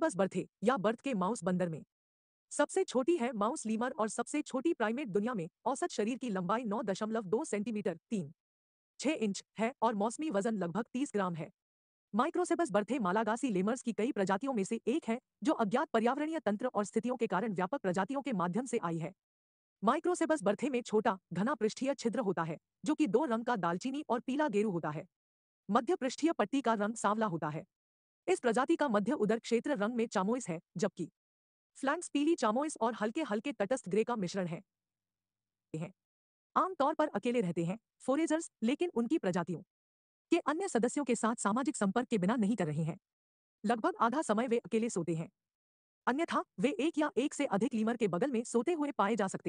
अमीबस बर्थे या बर्थ के माउस बंदर में सबसे छोटी है माउस लीमर और सबसे छोटी प्राइमेट दुनिया में औसत शरीर की लंबाई 9.2 सेंटीमीटर तीन छह इंच है और मौसमी वजन लगभग 30 ग्राम है माइक्रोसेबस बर्थे मालागासी लेमर्स की कई प्रजातियों में से एक है जो अज्ञात पर्यावरणीय तंत्र और स्थितियों के कारण व्यापक प्रजातियों के माध्यम से आई है माइक्रोसेबस बर्थे में छोटा घना पृष्ठीय छिद्र होता है जो कि दो रंग का दालचीनी और पीला गेरू होता है मध्य पृष्ठीय पट्टी का रंग सांवला होता है इस प्रजाति का मध्य उदर क्षेत्र रंग में चामोइस है जबकि फ्लैंक्स पीली चामोइस और हल्के हल्के तटस्थ ग्रे का मिश्रण है आमतौर पर अकेले रहते हैं फोरेजर्स लेकिन उनकी प्रजातियों के अन्य सदस्यों के साथ सामाजिक संपर्क के बिना नहीं कर रहे हैं लगभग आधा समय वे अकेले सोते हैं अन्यथा वे एक या एक से अधिक लीमर के बगल में सोते हुए पाए जा सकते हैं